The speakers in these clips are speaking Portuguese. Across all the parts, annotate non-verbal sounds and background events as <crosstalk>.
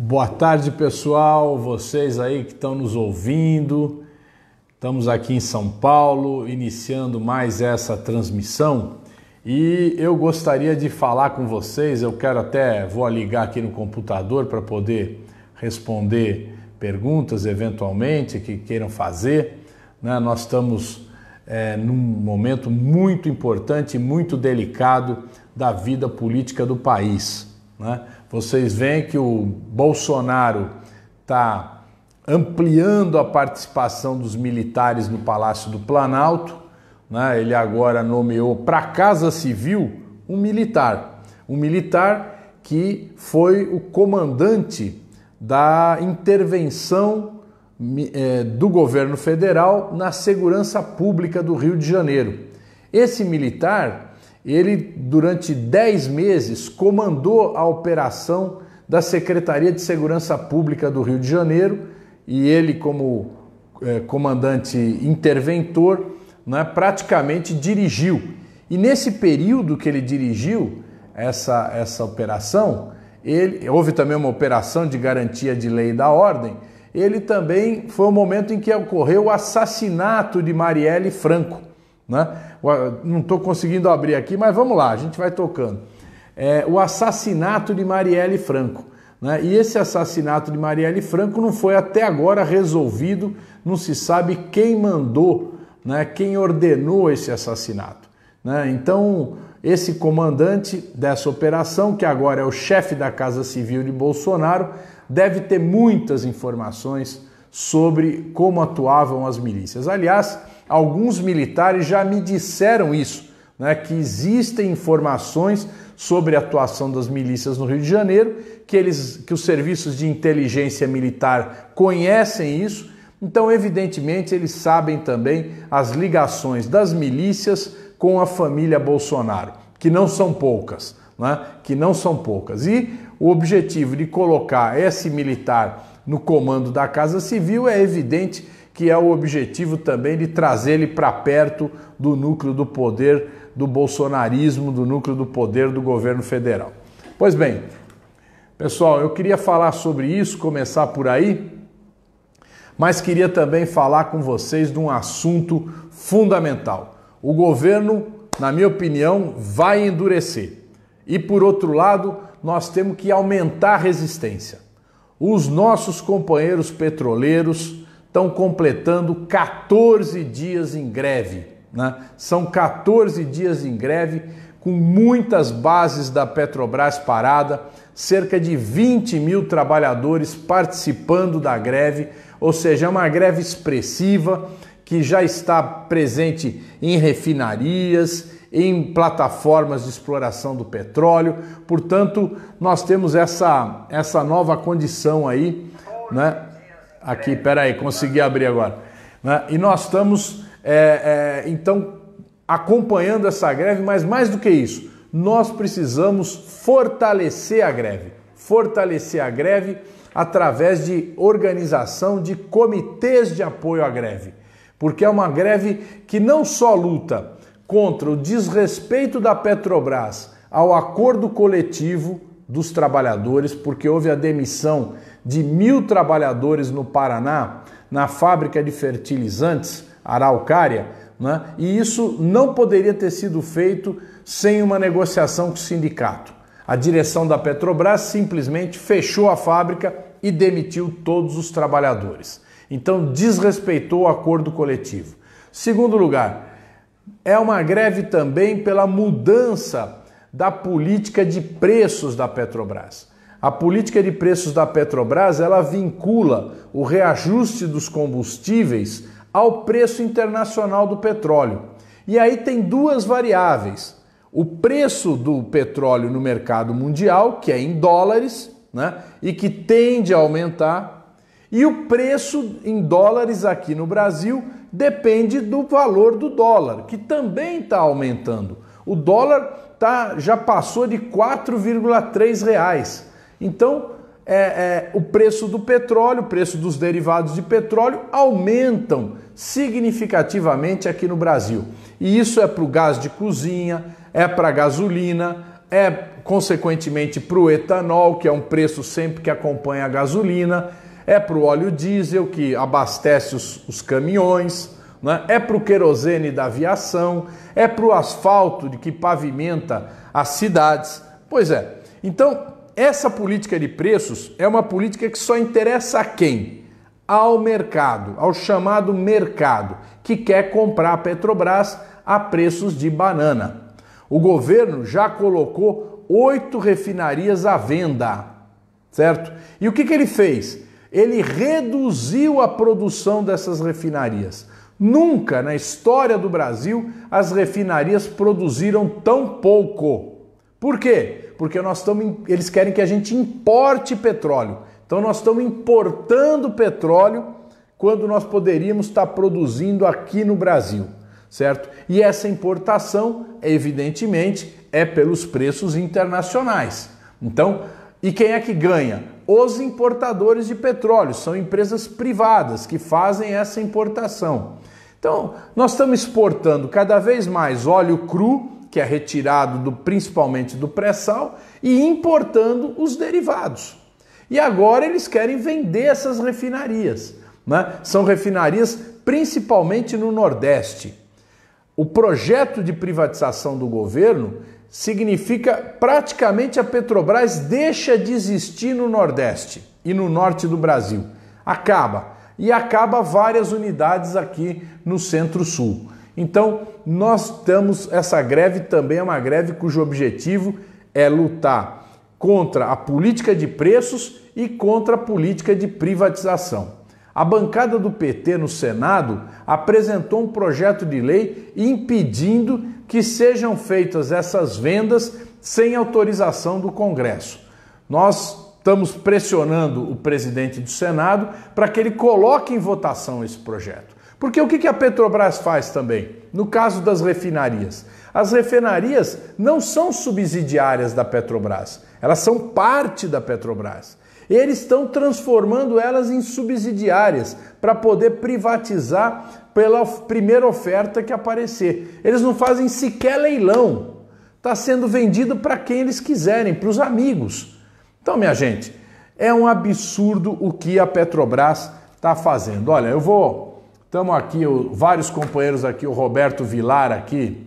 Boa tarde, pessoal, vocês aí que estão nos ouvindo. Estamos aqui em São Paulo, iniciando mais essa transmissão. E eu gostaria de falar com vocês, eu quero até vou ligar aqui no computador para poder responder perguntas eventualmente que queiram fazer. Né? Nós estamos é, num momento muito importante, muito delicado da vida política do país. Né? Vocês veem que o Bolsonaro está ampliando a participação dos militares no Palácio do Planalto. Né? Ele agora nomeou para a Casa Civil um militar. Um militar que foi o comandante da intervenção é, do governo federal na segurança pública do Rio de Janeiro. Esse militar ele, durante 10 meses, comandou a operação da Secretaria de Segurança Pública do Rio de Janeiro e ele, como é, comandante interventor, né, praticamente dirigiu. E nesse período que ele dirigiu essa, essa operação, ele, houve também uma operação de garantia de lei e da ordem. Ele também foi o momento em que ocorreu o assassinato de Marielle Franco. Né? Não estou conseguindo abrir aqui, mas vamos lá, a gente vai tocando. É, o assassinato de Marielle Franco. Né? E esse assassinato de Marielle Franco não foi até agora resolvido, não se sabe quem mandou, né? quem ordenou esse assassinato. Né? Então, esse comandante dessa operação, que agora é o chefe da Casa Civil de Bolsonaro, deve ter muitas informações sobre como atuavam as milícias. Aliás, Alguns militares já me disseram isso, né, que existem informações sobre a atuação das milícias no Rio de Janeiro, que, eles, que os serviços de inteligência militar conhecem isso, então, evidentemente, eles sabem também as ligações das milícias com a família Bolsonaro, que não são poucas, né? que não são poucas. E o objetivo de colocar esse militar no comando da Casa Civil é evidente que é o objetivo também de trazer ele para perto do núcleo do poder do bolsonarismo, do núcleo do poder do governo federal. Pois bem, pessoal, eu queria falar sobre isso, começar por aí, mas queria também falar com vocês de um assunto fundamental. O governo, na minha opinião, vai endurecer. E por outro lado, nós temos que aumentar a resistência. Os nossos companheiros petroleiros, estão completando 14 dias em greve. Né? São 14 dias em greve, com muitas bases da Petrobras parada, cerca de 20 mil trabalhadores participando da greve, ou seja, é uma greve expressiva que já está presente em refinarias, em plataformas de exploração do petróleo. Portanto, nós temos essa, essa nova condição aí, né? Aqui, peraí, consegui abrir agora. Né? E nós estamos, é, é, então, acompanhando essa greve, mas mais do que isso, nós precisamos fortalecer a greve. Fortalecer a greve através de organização de comitês de apoio à greve, porque é uma greve que não só luta contra o desrespeito da Petrobras ao acordo coletivo dos trabalhadores, porque houve a demissão de mil trabalhadores no Paraná, na fábrica de fertilizantes, Araucária, né? e isso não poderia ter sido feito sem uma negociação com o sindicato. A direção da Petrobras simplesmente fechou a fábrica e demitiu todos os trabalhadores. Então, desrespeitou o acordo coletivo. Segundo lugar, é uma greve também pela mudança da política de preços da Petrobras. A política de preços da Petrobras, ela vincula o reajuste dos combustíveis ao preço internacional do petróleo. E aí tem duas variáveis: o preço do petróleo no mercado mundial, que é em dólares, né, e que tende a aumentar, e o preço em dólares aqui no Brasil depende do valor do dólar, que também está aumentando. O dólar tá, já passou de 4,3 reais. Então, é, é, o preço do petróleo, o preço dos derivados de petróleo aumentam significativamente aqui no Brasil. E isso é para o gás de cozinha, é para a gasolina, é consequentemente para o etanol, que é um preço sempre que acompanha a gasolina, é para o óleo diesel que abastece os, os caminhões né? é para o querosene da aviação, é para o asfalto de que pavimenta as cidades. Pois é. Então, essa política de preços é uma política que só interessa a quem? Ao mercado, ao chamado mercado, que quer comprar a Petrobras a preços de banana. O governo já colocou oito refinarias à venda, certo? E o que, que ele fez? Ele reduziu a produção dessas refinarias. Nunca na história do Brasil as refinarias produziram tão pouco. Por quê? Porque nós estamos, eles querem que a gente importe petróleo. Então nós estamos importando petróleo quando nós poderíamos estar tá produzindo aqui no Brasil, certo? E essa importação, evidentemente, é pelos preços internacionais. Então, e quem é que ganha? Os importadores de petróleo, são empresas privadas que fazem essa importação. Então, nós estamos exportando cada vez mais óleo cru, que é retirado do, principalmente do pré-sal, e importando os derivados. E agora eles querem vender essas refinarias. Né? São refinarias principalmente no Nordeste. O projeto de privatização do governo significa praticamente a Petrobras deixa de existir no Nordeste e no norte do Brasil. Acaba e acaba várias unidades aqui no Centro-Sul. Então, nós temos essa greve também é uma greve cujo objetivo é lutar contra a política de preços e contra a política de privatização. A bancada do PT no Senado apresentou um projeto de lei impedindo que sejam feitas essas vendas sem autorização do Congresso. Nós Estamos pressionando o presidente do Senado para que ele coloque em votação esse projeto. Porque o que a Petrobras faz também? No caso das refinarias. As refinarias não são subsidiárias da Petrobras, elas são parte da Petrobras. Eles estão transformando elas em subsidiárias para poder privatizar pela primeira oferta que aparecer. Eles não fazem sequer leilão. Está sendo vendido para quem eles quiserem, para os amigos. Então, minha gente, é um absurdo o que a Petrobras está fazendo. Olha, eu vou. Estamos aqui, vários companheiros aqui, o Roberto Vilar aqui,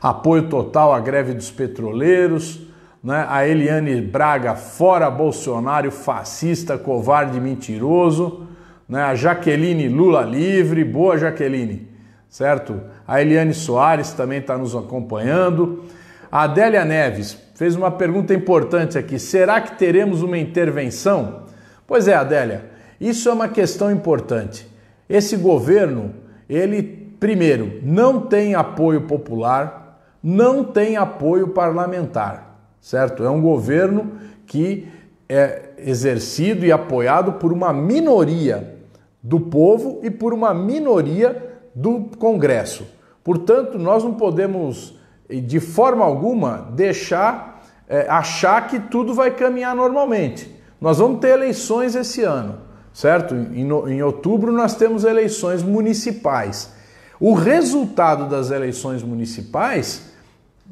apoio total à greve dos petroleiros, né? a Eliane Braga, fora Bolsonaro, fascista, covarde, mentiroso, né? a Jaqueline Lula livre, boa Jaqueline, certo? A Eliane Soares também está nos acompanhando. A Adélia Neves, fez uma pergunta importante aqui. Será que teremos uma intervenção? Pois é, Adélia, isso é uma questão importante. Esse governo, ele, primeiro, não tem apoio popular, não tem apoio parlamentar, certo? É um governo que é exercido e apoiado por uma minoria do povo e por uma minoria do Congresso. Portanto, nós não podemos, de forma alguma, deixar é, achar que tudo vai caminhar normalmente. Nós vamos ter eleições esse ano, certo? Em, em outubro nós temos eleições municipais. O resultado das eleições municipais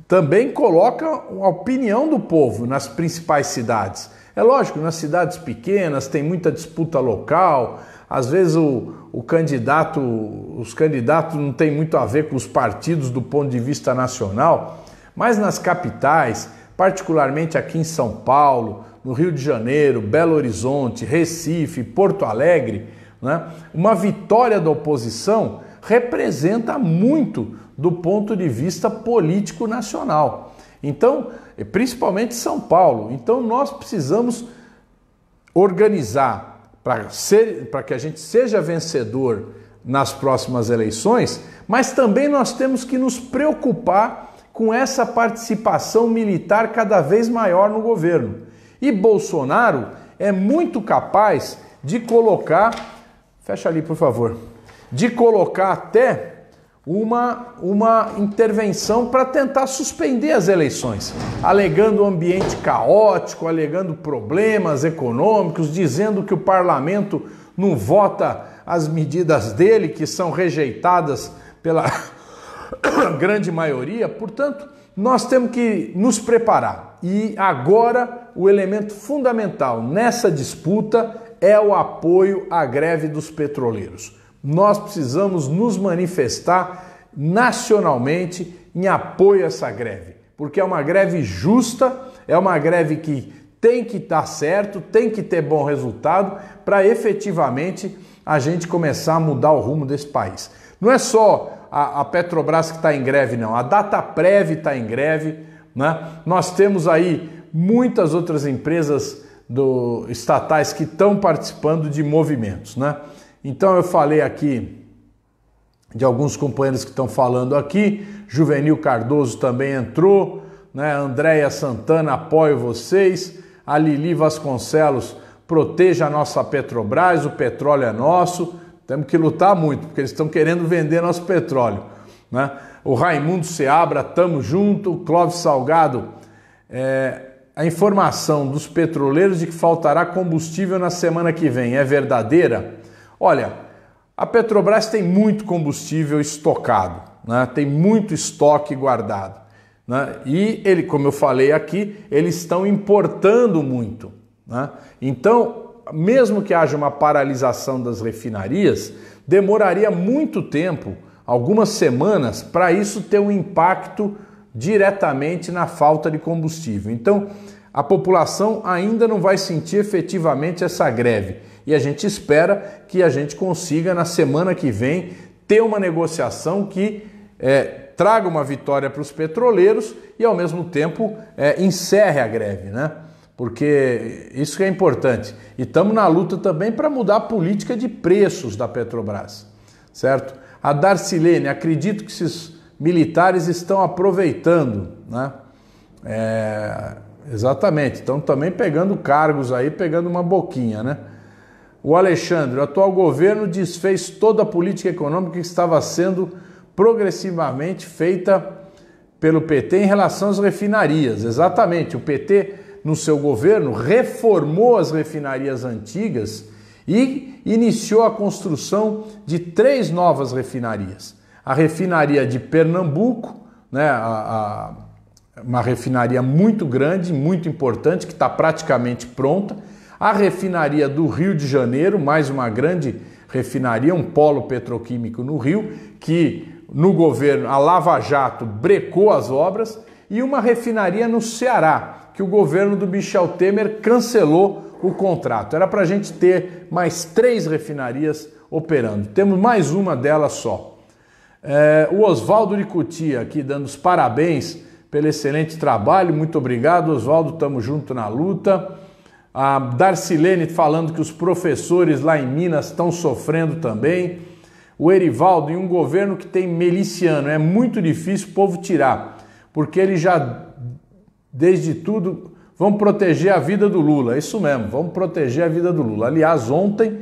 também coloca a opinião do povo nas principais cidades. É lógico, nas cidades pequenas tem muita disputa local, às vezes o, o candidato, os candidatos não têm muito a ver com os partidos do ponto de vista nacional, mas nas capitais, particularmente aqui em São Paulo, no Rio de Janeiro, Belo Horizonte, Recife, Porto Alegre, né? uma vitória da oposição representa muito do ponto de vista político nacional. Então, principalmente São Paulo. Então, nós precisamos organizar para que a gente seja vencedor nas próximas eleições, mas também nós temos que nos preocupar com essa participação militar cada vez maior no governo. E Bolsonaro é muito capaz de colocar, fecha ali por favor, de colocar até uma, uma intervenção para tentar suspender as eleições, alegando um ambiente caótico, alegando problemas econômicos, dizendo que o parlamento não vota as medidas dele, que são rejeitadas pela <coughs> grande maioria, portanto, nós temos que nos preparar. E agora o elemento fundamental nessa disputa é o apoio à greve dos petroleiros. Nós precisamos nos manifestar nacionalmente em apoio a essa greve, porque é uma greve justa, é uma greve que tem que estar certo, tem que ter bom resultado para efetivamente a gente começar a mudar o rumo desse país. Não é só a, a Petrobras que está em greve, não. A Dataprev está em greve. Né? Nós temos aí muitas outras empresas do, estatais que estão participando de movimentos. Né? Então eu falei aqui de alguns companheiros que estão falando aqui, Juvenil Cardoso também entrou, né? Andréia Santana, apoio vocês, a Lili Vasconcelos, proteja a nossa Petrobras, o petróleo é nosso. Temos que lutar muito, porque eles estão querendo vender nosso petróleo. Né? O Raimundo Seabra, tamo junto. Clóvis Salgado, é, a informação dos petroleiros de que faltará combustível na semana que vem é verdadeira? Olha, a Petrobras tem muito combustível estocado, né? tem muito estoque guardado. Né? E ele, como eu falei aqui, eles estão importando muito. Né? Então, mesmo que haja uma paralisação das refinarias, demoraria muito tempo, algumas semanas, para isso ter um impacto diretamente na falta de combustível. Então, a população ainda não vai sentir efetivamente essa greve. E a gente espera que a gente consiga, na semana que vem, ter uma negociação que é, traga uma vitória para os petroleiros e, ao mesmo tempo, é, encerre a greve. Né? porque isso que é importante. E estamos na luta também para mudar a política de preços da Petrobras, certo? A Darcilene, acredito que esses militares estão aproveitando, né? É, exatamente, estão também pegando cargos aí, pegando uma boquinha, né? O Alexandre, o atual governo desfez toda a política econômica que estava sendo progressivamente feita pelo PT em relação às refinarias. Exatamente, o PT no seu governo, reformou as refinarias antigas e iniciou a construção de três novas refinarias. A refinaria de Pernambuco, né, a, a, uma refinaria muito grande, muito importante, que está praticamente pronta. A refinaria do Rio de Janeiro, mais uma grande refinaria, um polo petroquímico no Rio, que no governo, a Lava Jato brecou as obras e uma refinaria no Ceará, que o governo do Michel Temer cancelou o contrato. Era para a gente ter mais três refinarias operando. Temos mais uma delas só. É, o Oswaldo de Cutia aqui dando os parabéns pelo excelente trabalho. Muito obrigado, Oswaldo. Tamo junto na luta. A Darcilene falando que os professores lá em Minas estão sofrendo também. O Erivaldo, em um governo que tem miliciano, é muito difícil o povo tirar porque ele já, desde tudo, vamos proteger a vida do Lula. É isso mesmo, vamos proteger a vida do Lula. Aliás, ontem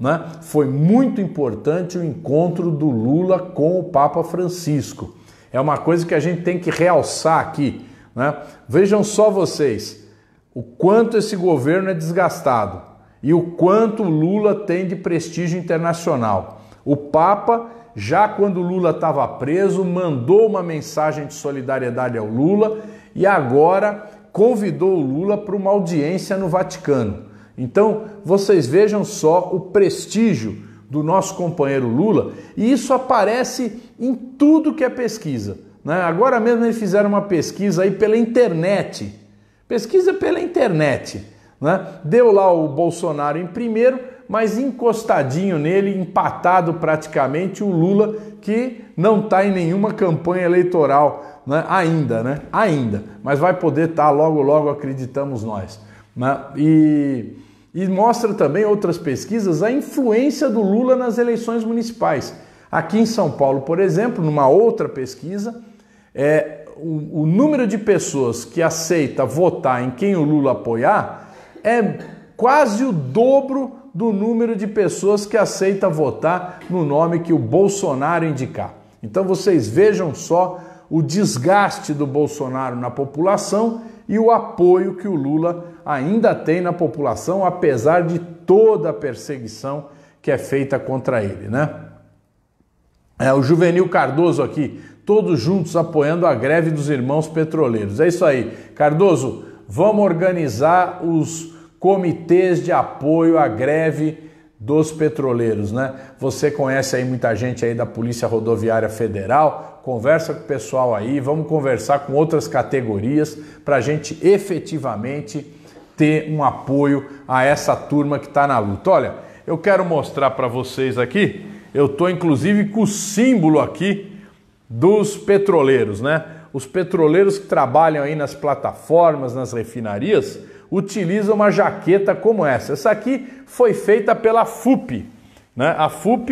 né, foi muito importante o encontro do Lula com o Papa Francisco. É uma coisa que a gente tem que realçar aqui. Né? Vejam só vocês o quanto esse governo é desgastado e o quanto o Lula tem de prestígio internacional. O Papa já quando Lula estava preso, mandou uma mensagem de solidariedade ao Lula e agora convidou o Lula para uma audiência no Vaticano. Então, vocês vejam só o prestígio do nosso companheiro Lula, e isso aparece em tudo que é pesquisa. Né? Agora mesmo eles fizeram uma pesquisa aí pela internet. Pesquisa pela internet. Né? Deu lá o Bolsonaro em primeiro, mas encostadinho nele, empatado praticamente, o Lula, que não está em nenhuma campanha eleitoral né? ainda, né? Ainda, mas vai poder estar tá logo, logo, acreditamos nós. Né? E, e mostra também outras pesquisas a influência do Lula nas eleições municipais. Aqui em São Paulo, por exemplo, numa outra pesquisa, é, o, o, número de pessoas que aceita votar em quem o Lula apoiar é quase o dobro do número de pessoas que aceita votar no nome que o Bolsonaro indicar. Então vocês vejam só o desgaste do Bolsonaro na população e o apoio que o Lula ainda tem na população, apesar de toda a perseguição que é feita contra ele, né? É, o Juvenil Cardoso aqui, todos juntos apoiando a greve dos irmãos petroleiros. É isso aí. Cardoso, vamos organizar os comitês de apoio à greve dos petroleiros, né? Você conhece aí muita gente aí da Polícia Rodoviária Federal, conversa com o pessoal aí, vamos conversar com outras categorias para a gente efetivamente ter um apoio a essa turma que está na luta. Olha, eu quero mostrar para vocês aqui, eu tô inclusive com o símbolo aqui dos petroleiros, né? Os petroleiros que trabalham aí nas plataformas, nas refinarias, utiliza uma jaqueta como essa. Essa aqui foi feita pela FUP, né? A FUP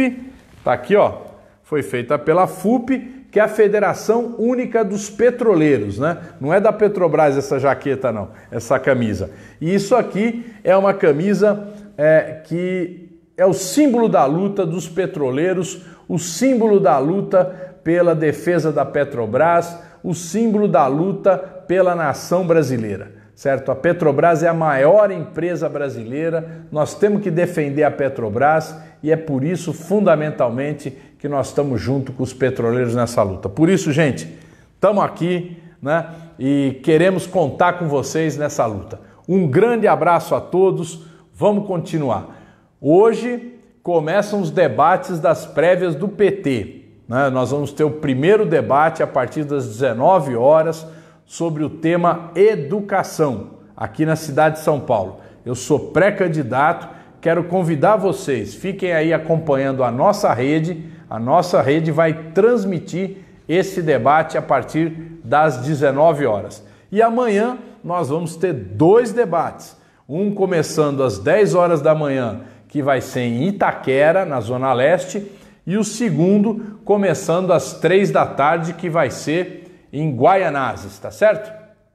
tá aqui, ó. Foi feita pela FUP, que é a Federação Única dos Petroleiros, né? Não é da Petrobras essa jaqueta não, essa camisa. E isso aqui é uma camisa é, que é o símbolo da luta dos petroleiros, o símbolo da luta pela defesa da Petrobras, o símbolo da luta pela nação brasileira certo? A Petrobras é a maior empresa brasileira, nós temos que defender a Petrobras e é por isso, fundamentalmente, que nós estamos junto com os petroleiros nessa luta. Por isso, gente, estamos aqui né? e queremos contar com vocês nessa luta. Um grande abraço a todos, vamos continuar. Hoje começam os debates das prévias do PT. Né? Nós vamos ter o primeiro debate a partir das 19 horas sobre o tema educação aqui na cidade de São Paulo. Eu sou pré-candidato, quero convidar vocês, fiquem aí acompanhando a nossa rede. A nossa rede vai transmitir esse debate a partir das 19 horas. E amanhã nós vamos ter dois debates. Um começando às 10 horas da manhã, que vai ser em Itaquera, na Zona Leste, e o segundo começando às 3 da tarde, que vai ser em Guaianazes, tá certo?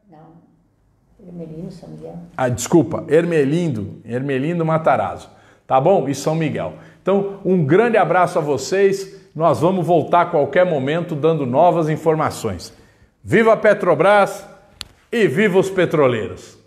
Não, Hermelindo, São Miguel. Ah, desculpa, Hermelindo, Hermelindo Matarazzo, tá bom? E São Miguel. Então, um grande abraço a vocês. Nós vamos voltar a qualquer momento dando novas informações. Viva a Petrobras e viva os petroleiros!